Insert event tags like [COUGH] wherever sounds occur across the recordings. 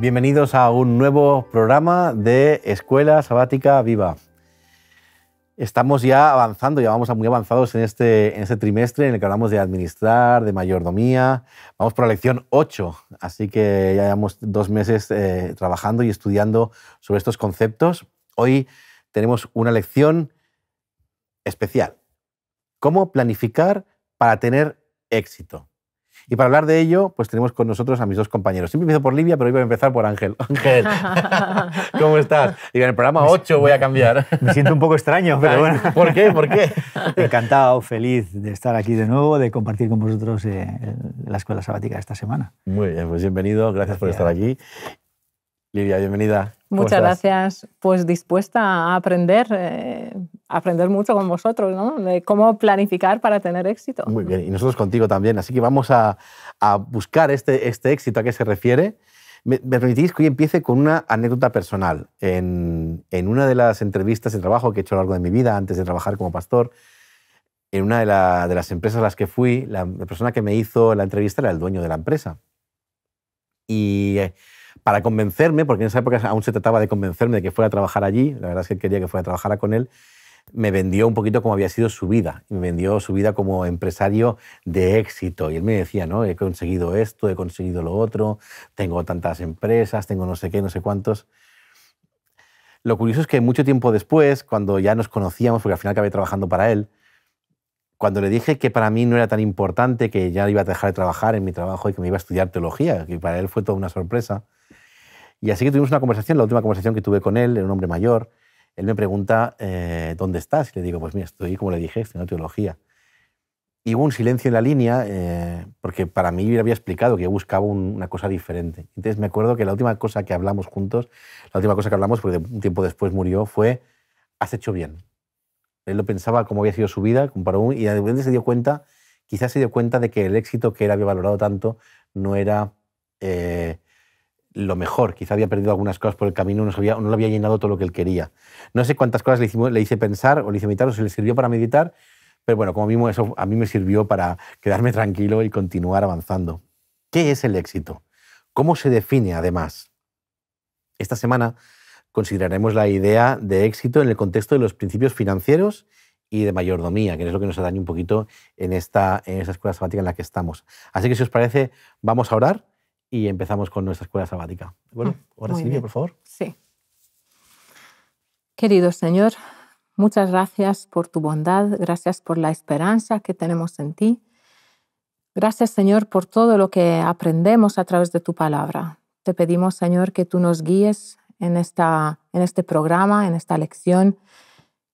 Bienvenidos a un nuevo programa de Escuela Sabática Viva. Estamos ya avanzando, ya vamos muy avanzados en este, en este trimestre en el que hablamos de administrar, de mayordomía. Vamos por la lección 8, así que ya llevamos dos meses eh, trabajando y estudiando sobre estos conceptos. Hoy tenemos una lección especial. ¿Cómo planificar para tener éxito? Y para hablar de ello, pues tenemos con nosotros a mis dos compañeros. Siempre empiezo por Livia, pero hoy voy a empezar por Ángel. Ángel, [LAUGHS] ¿cómo estás? Y en el programa 8 voy a cambiar. Me siento un poco extraño, pero bueno. ¿Por qué? ¿Por qué? Encantado, feliz de estar aquí de nuevo, de compartir con vosotros eh, la Escuela Sabática esta semana. Muy bien, pues bienvenido, gracias. por estar aquí. Lidia, bienvenida. Muchas gracias. Pues dispuesta a aprender, a eh, aprender mucho con vosotros, ¿no? De cómo planificar para tener éxito. Muy bien, y nosotros contigo también. Así que vamos a, buscar este, este éxito a qué se refiere. Me, permitís que hoy empiece con una anécdota personal. En, una de las entrevistas de trabajo que he hecho a lo largo de mi vida, antes de trabajar como pastor, en una de, las empresas a las que fui, la, persona que me hizo la entrevista era el dueño de la empresa. Y. Eh, para convencerme, porque en esa época aún se trataba de convencerme de que fuera a trabajar allí, la verdad es que él quería que fuera a trabajar con él, me vendió un poquito como había sido su vida, me vendió su vida como empresario de éxito. Y él me decía, ¿no? He conseguido esto, he conseguido lo otro, tengo tantas empresas, tengo no sé qué, no sé cuántos. Lo curioso es que mucho tiempo después, cuando ya nos conocíamos, porque al final acabé trabajando para él, cuando le dije que para mí no era tan importante, que ya iba a dejar de trabajar en mi trabajo y que me iba a estudiar teología, que para él fue toda una sorpresa, y así que tuvimos una conversación, la última conversación que tuve con él, era un hombre mayor. Él me pregunta, eh, ¿dónde estás? Y le digo, pues mira, estoy, como le dije, la teología. Y hubo un silencio en la línea, eh, porque para mí yo había explicado que yo buscaba una cosa diferente. Entonces me acuerdo que la última cosa que hablamos juntos, la última cosa que hablamos, porque un tiempo después murió, fue, has hecho bien. Él lo pensaba cómo había sido su vida, comparó un, y de repente se dio cuenta, quizás se dio cuenta de que el éxito que él había valorado tanto no era... Eh, lo mejor. Quizá había perdido algunas cosas por el camino, no, no lo había llenado todo lo que él quería. No sé cuántas cosas le, hicimos, le hice pensar o le hice meditar o se le sirvió para meditar, pero bueno, como mismo eso a mí me sirvió para quedarme tranquilo y continuar avanzando. ¿Qué es el éxito? ¿Cómo se define además? Esta semana consideraremos la idea de éxito en el contexto de los principios financieros y de mayordomía, que es lo que nos daña un poquito en esta, en esta escuela sabática en la que estamos. Así que si os parece, vamos a orar y empezamos con nuestra escuela sabática. Bueno, mm, ahora por favor. Sí. Querido Señor, muchas gracias por tu bondad, gracias por la esperanza que tenemos en ti. Gracias, Señor, por todo lo que aprendemos a través de tu palabra. Te pedimos, Señor, que tú nos guíes en, esta, en este programa, en esta lección,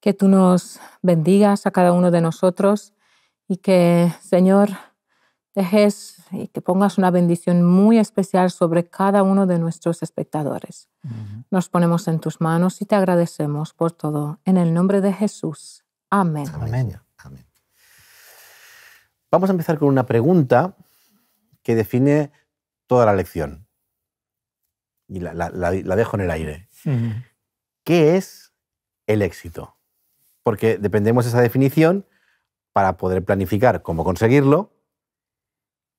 que tú nos bendigas a cada uno de nosotros y que, Señor, dejes y que pongas una bendición muy especial sobre cada uno de nuestros espectadores. Nos ponemos en tus manos y te agradecemos por todo. En el nombre de Jesús. Amén. Amén. Vamos a empezar con una pregunta que define toda la lección. Y la, dejo en el aire. ¿Qué es el éxito? Porque dependemos de esa definición para poder planificar cómo conseguirlo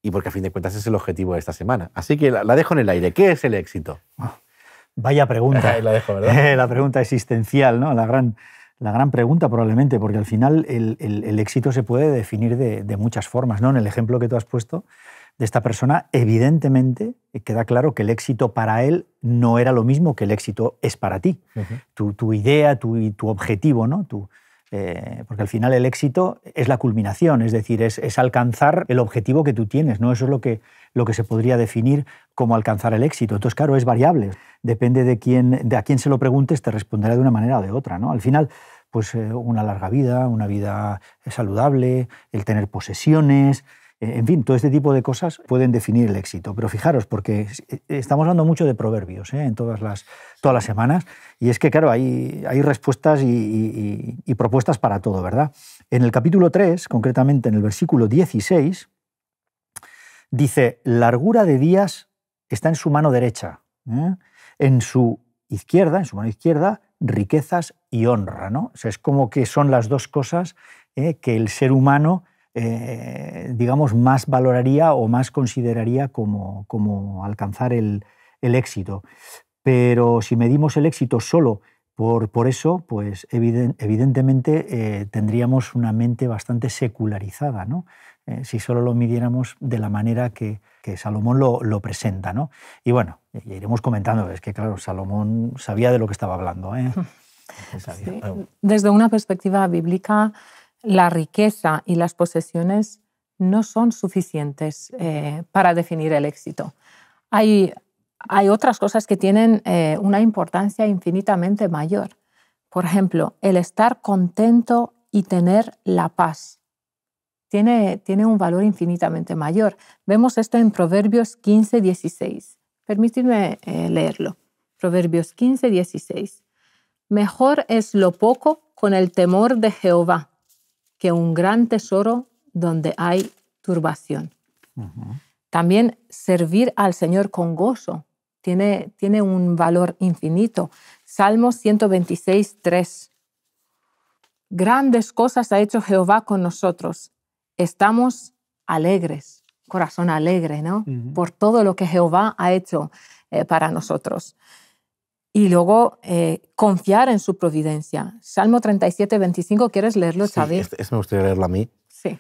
y porque a fin de cuentas es el objetivo de esta semana. Así que la, dejo en el aire. ¿Qué es el éxito? Ah, vaya pregunta. [LAUGHS] la, dejo, [LAUGHS] la pregunta existencial, ¿no? La gran, la gran pregunta probablemente, porque al final el, éxito se puede definir de, muchas formas, ¿no? En el ejemplo que tú has puesto de esta persona, evidentemente eh, queda claro que el éxito para él no era lo mismo que el éxito es para ti. tu, idea, tu, tu objetivo, ¿no? Tu, eh, porque al final el éxito es la culminación, es decir, es, alcanzar el objetivo que tú tienes, ¿no? Eso es lo que, lo que se podría definir como alcanzar el éxito. Entonces, claro, es variable. Depende de quién, de a quién se lo preguntes, te responderá de una manera o de otra, ¿no? Al final, pues eh, una larga vida, una vida saludable, el tener posesiones, eh, en fin, todo este tipo de cosas pueden definir el éxito. Pero fijaros, porque estamos hablando mucho de proverbios ¿eh? en todas las, todas las semanas, y es que, claro, hay, hay respuestas y, propuestas para todo, ¿verdad? En el capítulo 3, concretamente en el versículo 16, dice, largura de días está en su mano derecha, ¿eh? en su izquierda, en su mano izquierda, riquezas y honra. ¿no? O sea, es como que son las dos cosas que el ser humano eh, digamos, más valoraría o más consideraría como, como alcanzar el, éxito. Pero si medimos el éxito solo por, por eso, pues evidentemente eh, tendríamos una mente bastante secularizada, ¿no? Eh, si solo lo midiéramos de la manera que, Salomón lo, presenta. ¿no? Y bueno, iremos comentando, es que claro, Salomón sabía de lo que estaba hablando. [LAUGHS] Desde una perspectiva bíblica, la riqueza y las posesiones no son suficientes eh, para definir el éxito. Hay, otras cosas que tienen eh, una importancia infinitamente mayor. Por ejemplo, el estar contento y tener la paz. Tiene, un valor infinitamente mayor. Vemos esto en Proverbios 15, 16. Eh, leerlo. Proverbios 15, 16. Mejor es lo poco con el temor de Jehová que un gran tesoro donde hay turbación. También servir al Señor con gozo tiene, tiene un valor infinito. Salmo 126, 3. Grandes cosas ha hecho Jehová con nosotros. Estamos alegres, corazón alegre, ¿no? Por todo lo que Jehová ha hecho eh, para nosotros y luego eh, confiar en su providencia. Salmo 37, 25, ¿quieres leerlo, ¿sabes? Sí, este, este me gustaría leerlo a mí. Sí.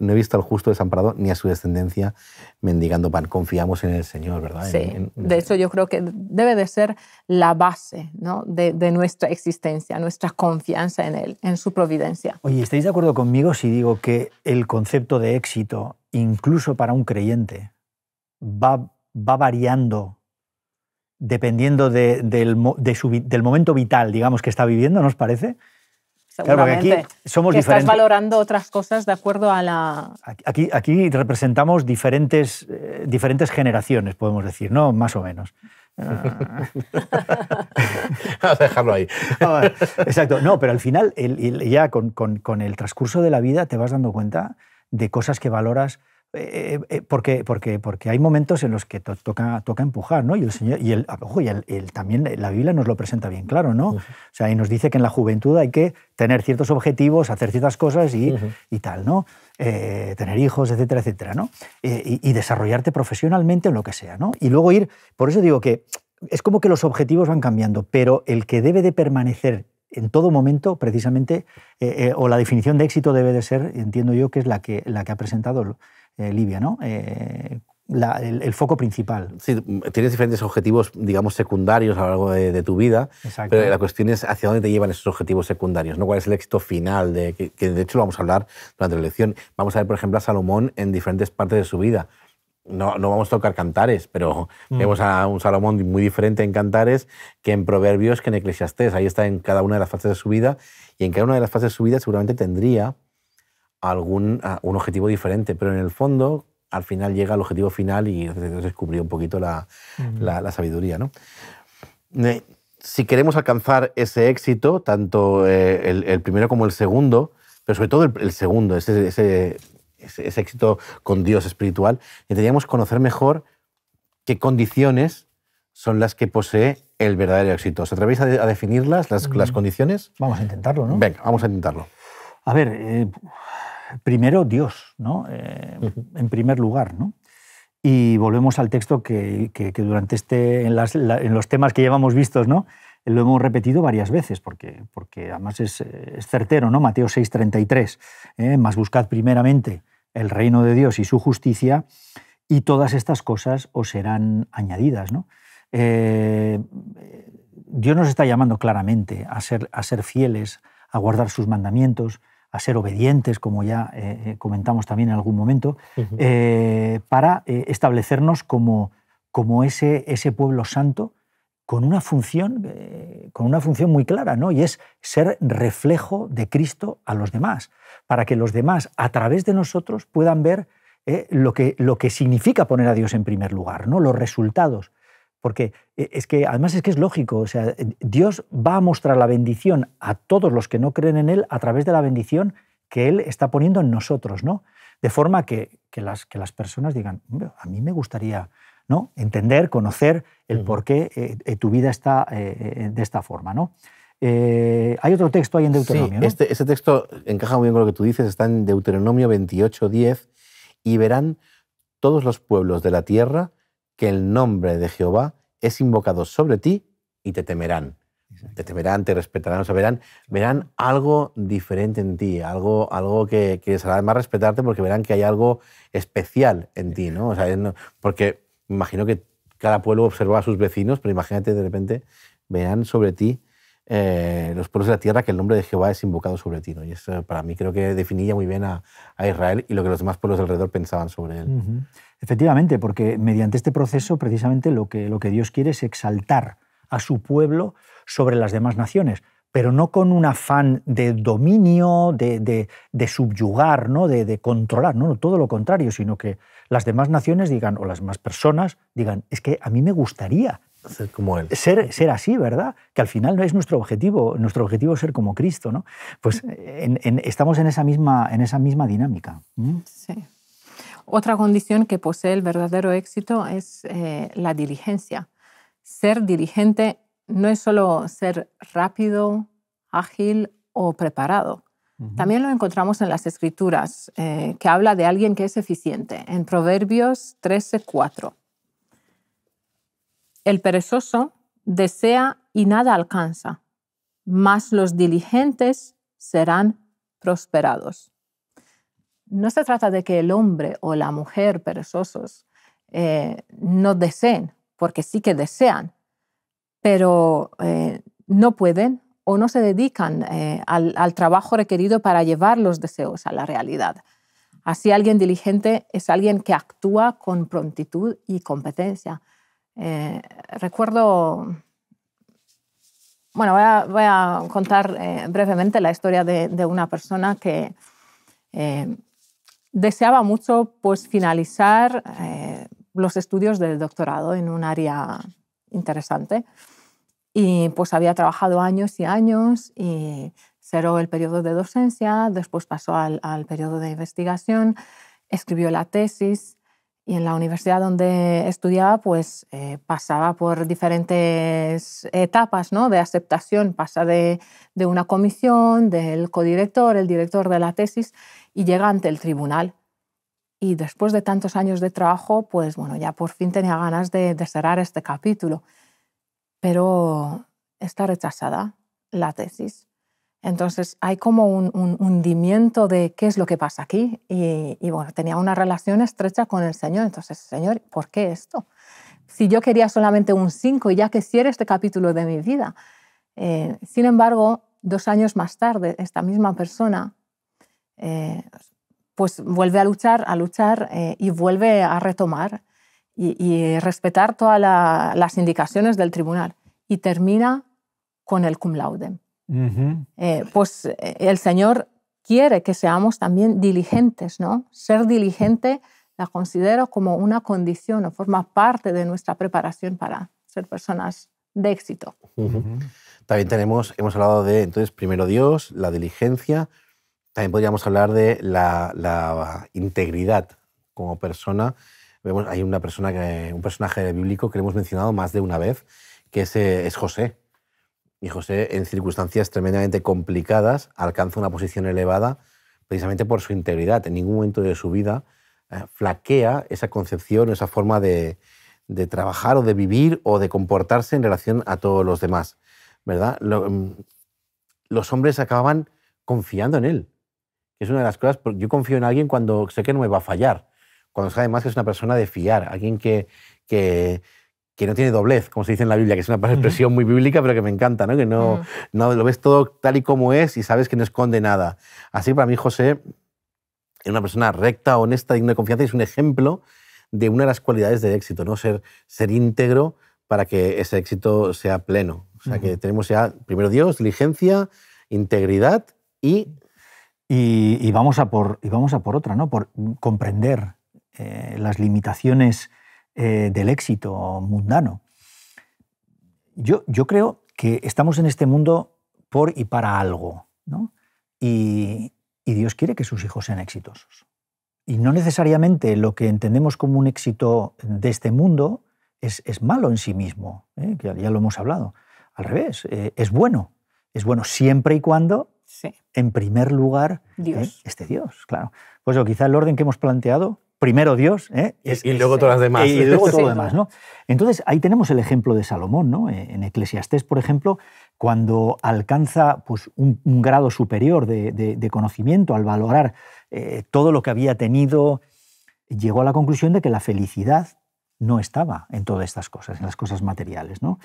No he visto al justo desamparado ni a su descendencia mendigando pan. Confiamos en el Señor, ¿verdad? Sí. De hecho, yo creo que debe de ser la base ¿no? de, nuestra existencia, nuestra confianza en Él, en su providencia. Oye, ¿estáis de acuerdo conmigo si digo que el concepto de éxito, incluso para un creyente, va, va variando dependiendo del, momento vital, digamos, que está viviendo, ¿nos os parece? aquí Estás valorando otras cosas de acuerdo a la. Aquí, representamos eh, diferentes, generaciones, podemos decir, ¿no? Más o menos. Ah. [LAUGHS] Vamos a dejarlo ahí. Ah, Exacto. No, pero al final, ya con el transcurso de la vida, te vas dando cuenta de cosas que valoras eh, eh, porque, porque, porque hay momentos en los que toca, toca empujar, ¿no? Y el Señor, ah, y el, también la Biblia nos lo presenta bien claro, ¿no? O sea, y nos dice que en la juventud hay que tener ciertos objetivos, hacer ciertas cosas y, y tal, ¿no? Eh, tener hijos, etcétera, etcétera, ¿no? Y, y, desarrollarte profesionalmente en lo que sea, ¿no? Y luego ir, por eso digo que es como que los objetivos van cambiando, pero el que debe de permanecer en todo momento, precisamente, o la definición de éxito debe de ser, entiendo yo, que es la que, la que ha presentado eh, Libia, ¿no? Eh, el, foco principal. Sí, tienes diferentes objetivos, digamos, secundarios a lo largo de, tu vida, Exacto. pero la cuestión es hacia dónde te llevan esos objetivos secundarios, ¿no? ¿Cuál es el éxito final? De, que, de hecho lo vamos a hablar durante la lección. Vamos a ver, por ejemplo, a Salomón en diferentes partes de su vida. No, no, vamos a tocar cantares, pero mm. vemos a un Salomón muy diferente en cantares que en proverbios que en eclesiastés. Ahí está en cada una de las fases de su vida y en cada una de las fases de su vida seguramente tendría algún ah, un objetivo diferente, pero en el fondo al final llega al objetivo final y descubrió un poquito la, mm. la, sabiduría. ¿no? Si queremos alcanzar ese éxito, tanto eh, el, primero como el segundo, pero sobre todo el, segundo, ese, ese, ese, éxito con Dios espiritual, necesitaríamos conocer mejor qué condiciones son las que posee el verdadero éxito. ¿Os atrevéis a, definirlas, las, las mm. condiciones? Vamos a intentarlo, ¿no? Venga, vamos a intentarlo. A ver, eh, primero Dios, ¿no? Eh, en primer lugar. ¿no? Y volvemos al texto que, durante este, en, los temas que llevamos vistos, ¿no? lo hemos repetido varias veces, porque, además eh, es, certero, ¿no? Mateo 6:33, ¿eh? más buscad primeramente el reino de Dios y su justicia, y todas estas cosas os serán añadidas. ¿no? Eh, Dios nos está llamando claramente a ser fieles, a guardar sus mandamientos, a ser obedientes, como ya eh, eh, comentamos también en algún momento, eh, para establecernos como, como ese, ese pueblo santo con una función, con una función muy clara, ¿no? y es ser reflejo de Cristo a los demás, para que los demás, a través de nosotros, puedan ver lo, que, lo que significa poner a Dios en primer lugar, ¿no? los resultados porque eh, es que, además, es que es lógico. O sea, Dios va a mostrar la bendición a todos los que no creen en Él a través de la bendición que Él está poniendo en nosotros, ¿no? De forma que, las, que las personas digan, a mí me gustaría ¿no? entender, conocer el por qué eh, eh, tu vida está de esta forma, ¿no? hay otro texto ahí en Deuteronomio. Sí, este, este texto encaja muy bien con lo que tú dices, está en Deuteronomio 28, 10, y verán todos los pueblos de la tierra que el nombre de Jehová es invocado sobre ti y te temerán. Te temerán, te respetarán, o sea, verán, algo diferente en ti, algo, algo que, que será más respetarte porque verán que hay algo especial en ti, ¿no? O sea, porque imagino que cada pueblo observa a sus vecinos, pero imagínate de repente verán sobre ti eh, los pueblos de la tierra, que el nombre de Jehová es invocado sobre ti. Y eso para mí creo que definía muy bien a, Israel y lo que los demás pueblos alrededor pensaban sobre él. Efectivamente, porque mediante este proceso precisamente lo que, lo que Dios quiere es exaltar a su pueblo sobre las demás naciones pero no con un afán de dominio, de, subyugar, ¿no? de, controlar, ¿no? todo lo contrario, sino que las demás naciones digan, o las demás personas digan, es que a mí me gustaría ser como Ser, así, ¿verdad? Que al final no es nuestro objetivo, nuestro objetivo es ser como Cristo, ¿no? Pues estamos en esa misma, en esa misma dinámica. Sí. Otra condición que posee el verdadero éxito es eh, la diligencia. Ser diligente no es solo ser rápido, ágil o preparado. También lo encontramos en las escrituras, eh, que habla de alguien que es eficiente, en Proverbios 13, 4. El perezoso desea y nada alcanza, mas los diligentes serán prosperados. No se trata de que el hombre o la mujer perezosos eh, no deseen, porque sí que desean, pero eh, no pueden o no se dedican eh, al, trabajo requerido para llevar los deseos a la realidad. Así alguien diligente es alguien que actúa con prontitud y competencia, eh, recuerdo, bueno, voy a, contar eh, brevemente la historia de, una persona que eh, deseaba mucho pues, finalizar los estudios del doctorado en un área interesante. Y pues había trabajado años y años y cerró el periodo de docencia, después pasó al, al periodo de investigación, escribió la tesis y en la universidad donde estudiaba, pues eh, pasaba por diferentes etapas ¿no? de aceptación. Pasa de, una comisión, del codirector, el director de la tesis, y llega ante el tribunal. Y después de tantos años de trabajo, pues bueno, ya por fin tenía ganas de cerrar este capítulo. Pero está rechazada la tesis. Entonces hay como un, hundimiento de qué es lo que pasa aquí. Y, bueno, tenía una relación estrecha con el Señor. Entonces, Señor, ¿por qué esto? Si yo quería solamente un cinco, y ya que cierre este capítulo de mi vida. Eh, sin embargo, dos años más tarde, esta misma persona eh, pues vuelve a luchar, a luchar eh, y vuelve a retomar y, respetar todas las indicaciones del tribunal. Y termina con el cum laude. Eh, pues eh, el Señor quiere que seamos también diligentes, ¿no? Ser diligente la considero como una condición o forma parte de nuestra preparación para ser personas de éxito. También tenemos, hemos hablado de, entonces, primero Dios, la diligencia, también podríamos hablar de la, integridad como persona. Vemos, hay una persona que, un personaje bíblico que le hemos mencionado más de una vez, que es, eh, es José, y José, en circunstancias tremendamente complicadas, alcanza una posición elevada precisamente por su integridad. En ningún momento de su vida eh, flaquea esa concepción, esa forma de, trabajar o de vivir o de comportarse en relación a todos los demás. ¿verdad? Mm, los hombres acababan confiando en él. Es una de las cosas, yo confío en alguien cuando sé que no me va a fallar, cuando sé además que es una persona de fiar, alguien que que no tiene doblez, como se dice en la Biblia, que es una expresión muy bíblica, pero que me encanta, ¿no? que no, mm. no lo ves todo tal y como es y sabes que no esconde nada. Así para mí José es una persona recta, honesta, digna de confianza es un ejemplo de una de las cualidades de éxito, ¿no? ser, ser íntegro para que ese éxito sea pleno. O sea, que tenemos ya primero Dios, diligencia, integridad y... y... vamos, a por, y vamos a por otra, ¿no? Por comprender eh, las limitaciones eh, del éxito mundano. Yo, yo creo que estamos en este mundo por y para algo, Y, Dios quiere que sus hijos sean exitosos. Y no necesariamente lo que entendemos como un éxito de este mundo es, malo en sí mismo, ¿eh? que ya lo hemos hablado. Al revés, eh, es bueno. Es bueno siempre y cuando, en primer lugar, este Dios, claro. Pues quizá el orden que hemos planteado primero Dios. ¿eh? y, luego todas las demás. Y, luego todo demás. ¿no? Entonces, ahí tenemos el ejemplo de Salomón. ¿no? Eh, en Eclesiastés, por ejemplo, cuando alcanza pues, un, grado superior de, conocimiento al valorar eh, todo lo que había tenido, llegó a la conclusión de que la felicidad no estaba en todas estas cosas, en las cosas materiales. ¿no?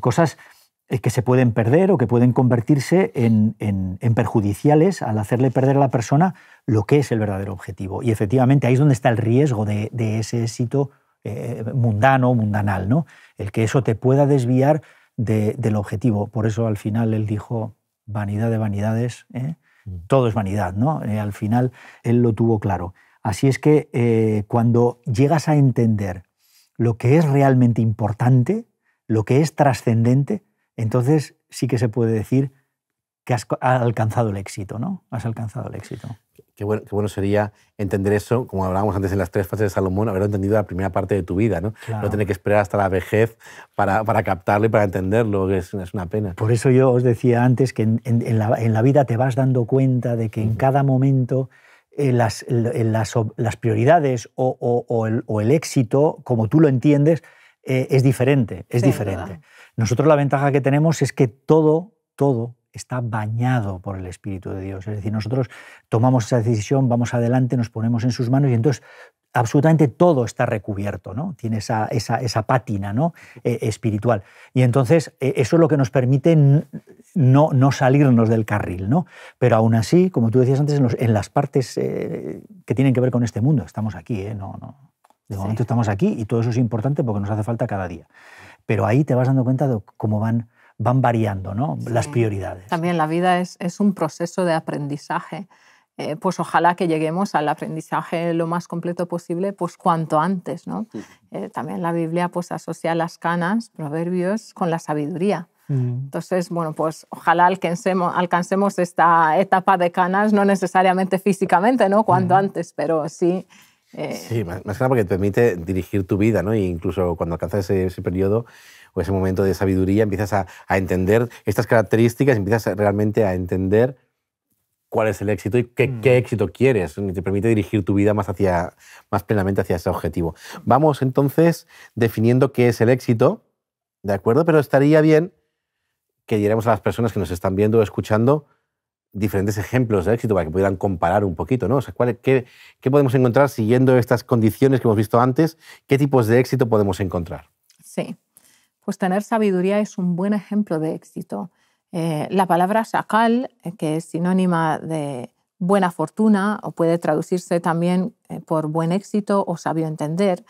cosas eh, que se pueden perder o que pueden convertirse en, perjudiciales al hacerle perder a la persona lo que es el verdadero objetivo. Y efectivamente ahí es donde está el riesgo de, ese éxito eh, mundano, mundanal, el que eso te pueda desviar del objetivo. Por eso al final él dijo, vanidad de vanidades, ¿eh? mm. todo es vanidad, ¿no? al final él lo tuvo claro. Así es que cuando llegas a entender lo que es realmente importante, lo que es trascendente, entonces sí que se puede decir que has alcanzado el éxito, ¿no? Has alcanzado el éxito. Qué bueno, sería entender eso, como hablábamos antes en las tres fases de Salomón, haber entendido la primera parte de tu vida, ¿no? No tener que esperar hasta la vejez para, captarle captarlo y para entenderlo, que es, una pena. Por eso yo os decía antes que en, la, vida te vas dando cuenta de que en cada momento eh, las, prioridades o, el, éxito, como tú lo entiendes, eh, es diferente, es diferente. Nosotros la ventaja que tenemos es que todo, todo está bañado por el Espíritu de Dios. Es decir, nosotros tomamos esa decisión, vamos adelante, nos ponemos en sus manos y entonces absolutamente todo está recubierto, ¿no? Tiene esa, esa, esa pátina ¿no? Eh, espiritual. Y entonces eh, eso es lo que nos permite no, no, salirnos del carril, ¿no? Pero aún así, como tú decías antes, en, las partes eh, que tienen que ver con este mundo, estamos aquí, No, De momento estamos aquí y todo eso es importante porque nos hace falta cada día pero ahí te vas dando cuenta de cómo van, van variando ¿no? las prioridades. También la vida es, es un proceso de aprendizaje. Eh, pues ojalá que lleguemos al aprendizaje lo más completo posible, pues cuanto antes, ¿no? Eh, también la Biblia pues asocia las canas, proverbios, con la sabiduría. Mm. Entonces, bueno, pues ojalá alcancemos, esta etapa de canas, no necesariamente físicamente, ¿no? Cuanto mm. antes, pero sí eh, sí, más, que nada porque te permite dirigir tu vida, ¿no? E incluso cuando alcanzas ese, periodo o ese momento de sabiduría, empiezas a, entender estas características, empiezas realmente a entender cuál es el éxito y qué, mm. éxito quieres. Te permite dirigir tu vida más, hacia, más plenamente hacia ese objetivo. Vamos entonces definiendo qué es el éxito, ¿de acuerdo? Pero estaría bien que diéramos a las personas que nos están viendo o escuchando diferentes ejemplos de éxito para que pudieran comparar un poquito, ¿no? O sea, ¿cuál, qué, qué, podemos encontrar siguiendo estas condiciones que hemos visto antes? ¿Qué tipos de éxito podemos encontrar? Sí, pues tener sabiduría es un buen ejemplo de éxito. Eh, la palabra shakal, eh, que es sinónima de buena fortuna, o puede traducirse también eh, por buen éxito o sabio entender,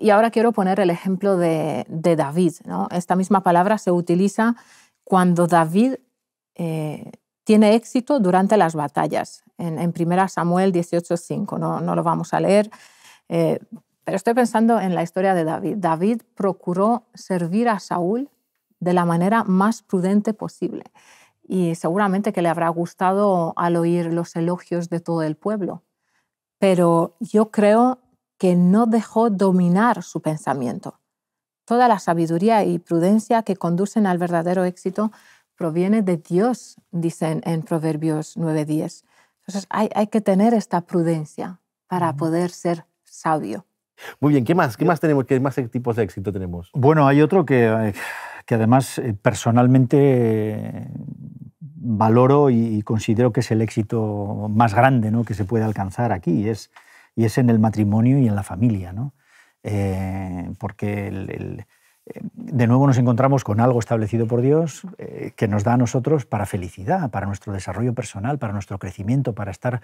y ahora quiero poner el ejemplo de, David. ¿no? Esta misma palabra se utiliza cuando David tiene éxito durante las batallas. En, en Primera Samuel 18.5, no, no lo vamos a leer, eh, pero estoy pensando en la historia de David. David procuró servir a Saúl de la manera más prudente posible y seguramente que le habrá gustado al oír los elogios de todo el pueblo, pero yo creo que no dejó dominar su pensamiento. Toda la sabiduría y prudencia que conducen al verdadero éxito proviene de Dios, dicen en Proverbios 9:10. Entonces hay, hay, que tener esta prudencia para poder ser sabio. Muy bien, ¿qué más? ¿Qué más tenemos? ¿Qué más tipos de éxito tenemos? Bueno, hay otro que, eh, que además eh, personalmente eh, valoro y considero que es el éxito más grande ¿no? que se puede alcanzar aquí, y es, y es en el matrimonio y en la familia. ¿no? porque el, de nuevo nos encontramos con algo establecido por Dios eh, que nos da a nosotros para felicidad, para nuestro desarrollo personal, para nuestro crecimiento, para estar,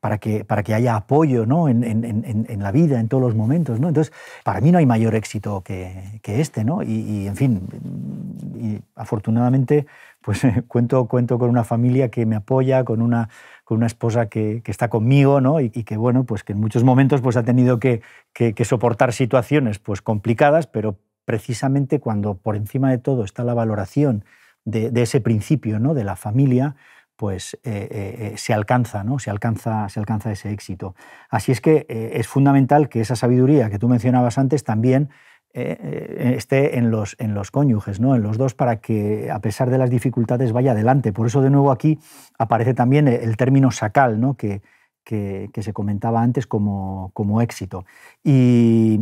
para que, para que haya apoyo ¿no? en, la vida, en todos los momentos. ¿no? Entonces, para mí no hay mayor éxito que, este, ¿no? Y, en fin, afortunadamente, pues [LAUGHS] cuento, cuento con una familia que me apoya, con una con una esposa que, está conmigo ¿no? y, que bueno pues que en muchos momentos pues ha tenido que, que soportar situaciones pues complicadas pero precisamente cuando por encima de todo está la valoración de, ese principio ¿no? de la familia, pues eh, eh, eh, se alcanza, ¿no? Se alcanza, se alcanza ese éxito. Así es que es fundamental que esa sabiduría que tú mencionabas antes también esté en los, en los cónyuges, ¿no? En los dos, para que a pesar de las dificultades vaya adelante. Por eso, de nuevo, aquí aparece también el término sacal, ¿no? Que, que se comentaba antes como, como éxito. Y,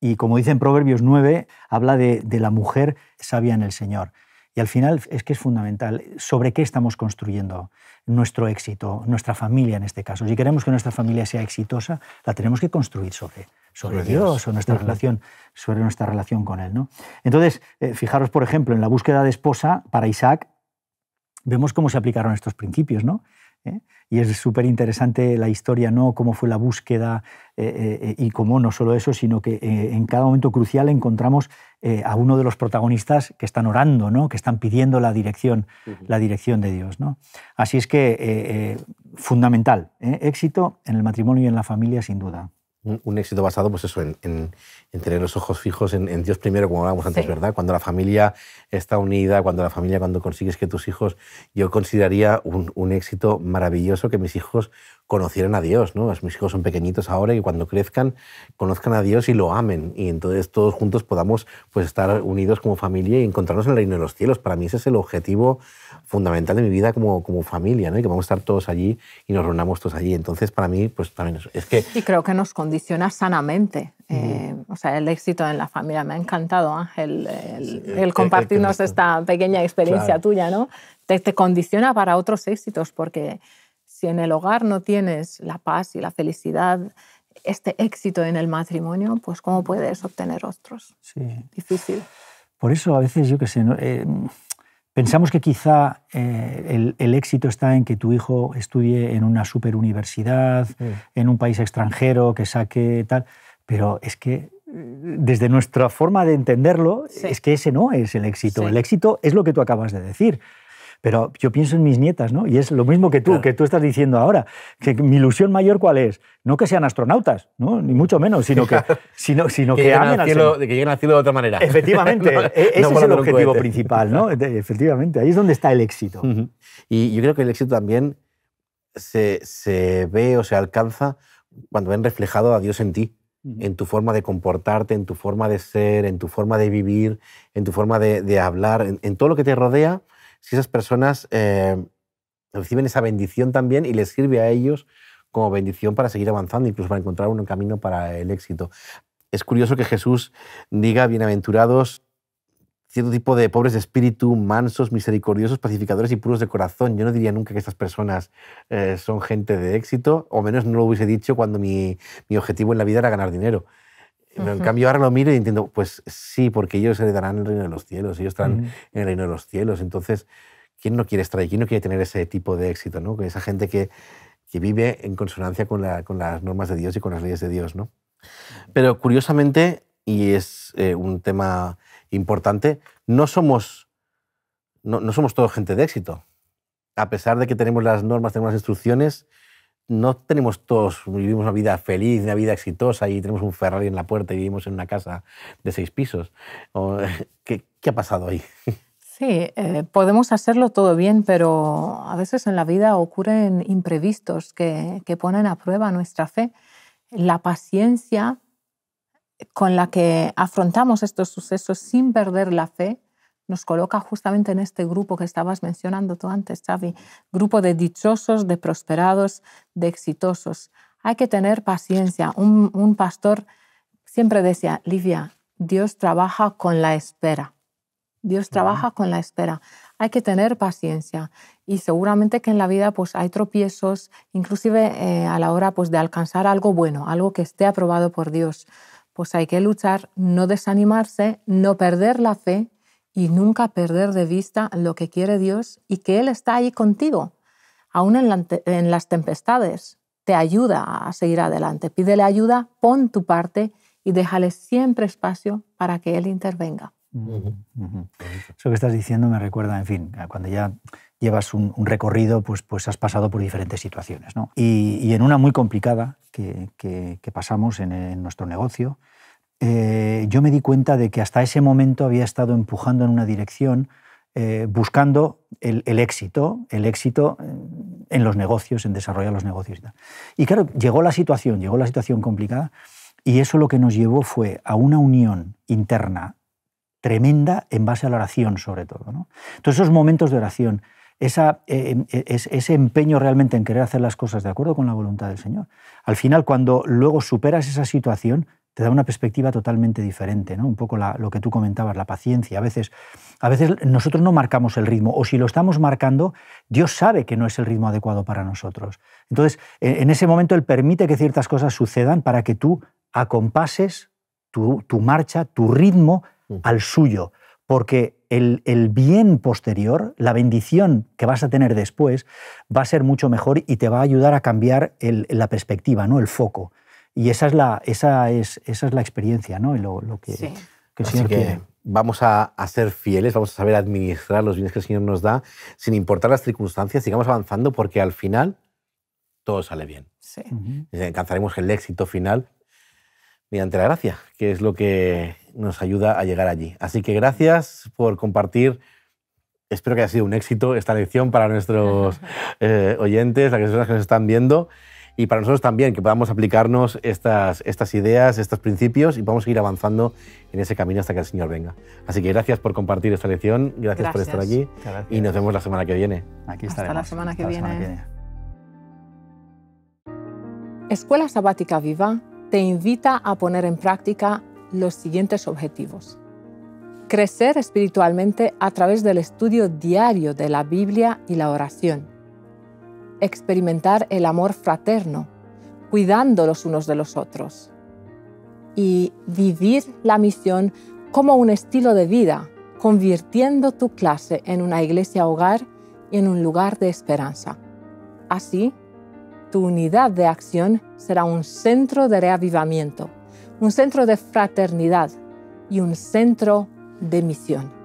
y como dice en Proverbios 9, habla de, la mujer sabia en el Señor. Y al final es que es fundamental sobre qué estamos construyendo nuestro éxito, nuestra familia en este caso. Si queremos que nuestra familia sea exitosa, la tenemos que construir sobre, sobre, Dios, o nuestra relación, sobre nuestra relación con Él. ¿no? Entonces, eh, fijaros, por ejemplo, en la búsqueda de esposa para Isaac, vemos cómo se aplicaron estos principios. ¿no? ¿eh? Y es súper interesante la historia, ¿no? Cómo fue la búsqueda eh, eh, y cómo no solo eso, sino que en cada momento crucial encontramos a uno de los protagonistas que están orando, ¿no? Que están pidiendo la dirección, la dirección de Dios, ¿no? Así es que fundamental, éxito en el matrimonio y en la familia, sin duda un, éxito basado, pues eso, en, tener los ojos fijos en, Dios primero, como hablábamos antes, ¿verdad? Cuando la familia está unida, cuando la familia, cuando consigues que tus hijos, yo consideraría un, éxito maravilloso que mis hijos conocieran a Dios, ¿no? Mis hijos son pequeñitos ahora y cuando crezcan conozcan a Dios y lo amen y entonces todos juntos podamos pues estar unidos como familia y encontrarnos en el reino de los cielos. Para mí ese es el objetivo fundamental de mi vida como, como familia, ¿no? Y que vamos a estar todos allí y nos reunamos todos allí. Entonces, para mí, pues también es, que... Y creo que nos condiciona sanamente. Eh, o sea, el éxito en la familia. Me ha encantado, Ángel, el, compartirnos esta pequeña experiencia tuya, ¿no? Te, condiciona para otros éxitos porque si en el hogar no tienes la paz y la felicidad, este éxito en el matrimonio, pues ¿cómo puedes obtener otros? Sí. Difícil. Por eso a veces, yo que sé, ¿no? Eh, Pensamos que quizá eh, el, éxito está en que tu hijo estudie en una superuniversidad, en un país extranjero, que saque tal, pero es que eh, desde nuestra forma de entenderlo, es que ese no es el éxito. El éxito es lo que tú acabas de decir. Pero yo pienso en mis nietas, ¿no? Y es lo mismo que tú, que tú estás diciendo ahora. Que mi ilusión mayor, ¿cuál es? No que sean astronautas, ¿no? Ni mucho menos, sino que, sino, sino que, que lleguen al cielo de otra manera. Efectivamente, [LAUGHS] e-, ese es el objetivo principal, ¿no? Efectivamente, ahí es donde está el éxito. Y yo creo que el éxito también se, ve o se alcanza cuando ven reflejado a Dios en ti, en tu forma de comportarte, en tu forma de ser, en tu forma de vivir, en tu forma de, hablar, en, todo lo que te rodea si esas personas eh, reciben esa bendición también y les sirve a ellos como bendición para seguir avanzando, incluso para encontrar un camino para el éxito. Es curioso que Jesús diga, bienaventurados, cierto tipo de pobres de espíritu, mansos, misericordiosos, pacificadores y puros de corazón. Yo no diría nunca que estas personas eh, son gente de éxito, o menos no lo hubiese dicho cuando mi objetivo en la vida era ganar dinero en cambio ahora lo miro y entiendo, pues sí, porque ellos heredarán el reino de los cielos, ellos estarán en el reino de los cielos. Entonces, ¿quién no quiere estar ahí? ¿Quién no quiere tener ese tipo de éxito? ¿no? Esa gente que, que vive en consonancia con, las normas de Dios y con las leyes de Dios. ¿no? Pero curiosamente, y es eh, un tema importante, no somos, no, no somos todos gente de éxito. A pesar de que tenemos las normas, tenemos las instrucciones, no tenemos todos, vivimos una vida feliz, una vida exitosa y tenemos un Ferrari en la puerta y vivimos en una casa de seis pisos. [LAUGHS] ¿Qué, ha pasado ahí? [LAUGHS] Sí, eh, podemos hacerlo todo bien, pero a veces en la vida ocurren imprevistos que ponen a prueba nuestra fe. La paciencia con la que afrontamos estos sucesos sin perder la fe nos coloca justamente en este grupo que estabas mencionando tú antes, Xavi, grupo de dichosos, de prosperados, de exitosos. Hay que tener paciencia. Un, pastor siempre decía, Livia, Dios trabaja con la espera. Dios trabaja con la espera. Hay que tener paciencia y seguramente que en la vida pues hay tropiezos, inclusive eh, a la hora pues de alcanzar algo bueno, algo que esté aprobado por Dios. Pues hay que luchar, no desanimarse, no perder la fe, y nunca perder de vista lo que quiere Dios y que Él está ahí contigo, aún en, las tempestades. Te ayuda a seguir adelante. Pídele ayuda, pon tu parte y déjale siempre espacio para que Él intervenga. Eso que estás diciendo me recuerda, en fin, cuando ya llevas un, recorrido, pues, pues has pasado por diferentes situaciones. ¿no? Y, en una muy complicada que, pasamos en, nuestro negocio, eh, yo me di cuenta de que hasta ese momento había estado empujando en una dirección, eh, buscando el, éxito, el éxito eh, en los negocios, en desarrollar los negocios y claro, llegó la situación, llegó la situación complicada, y eso lo que nos llevó fue a una unión interna tremenda en base a la oración, sobre todo. todos Entonces, esos momentos de oración, esa, em, e, ese empeño realmente en querer hacer las cosas de acuerdo con la voluntad del Señor. Al final, cuando luego superas esa situación, te da una perspectiva totalmente diferente, ¿no? Un poco lo que tú comentabas, la paciencia. A veces, a veces nosotros no marcamos el ritmo, o si lo estamos marcando, Dios sabe que no es el ritmo adecuado para nosotros. Entonces, en ese momento Él permite que ciertas cosas sucedan para que tú acompases tu, marcha, tu ritmo mm. al suyo, porque el, bien posterior, la bendición que vas a tener después, va a ser mucho mejor y te va a ayudar a cambiar la perspectiva, ¿no? el foco. Y esa es la, esa es, esa es la experiencia, ¿no? Lo, lo que, que, el Señor que Vamos a, a, ser fieles, vamos a saber administrar los bienes que el Señor nos da, sin importar las circunstancias, sigamos avanzando porque al final todo sale bien. Sí. Alcanzaremos el éxito final mediante la gracia, que es lo que nos ayuda a llegar allí. Así que gracias por compartir. Espero que haya sido un éxito esta lección para nuestros [LAUGHS] eh, oyentes, las personas que nos están viendo y para nosotros también, que podamos aplicarnos estas, ideas, estos principios y podamos seguir avanzando en ese camino hasta que el Señor venga. Así que gracias por compartir esta lección, gracias, por estar aquí y nos vemos la semana que viene. Aquí estaremos. Hasta La semana que viene. Escuela Sabática Viva te invita a poner en práctica los siguientes objetivos. Crecer espiritualmente a través del estudio diario de la Biblia y la oración experimentar el amor fraterno, cuidando los unos de los otros y vivir la misión como un estilo de vida, convirtiendo tu clase en una iglesia hogar y en un lugar de esperanza. Así, tu unidad de acción será un centro de reavivamiento, un centro de fraternidad y un centro de misión.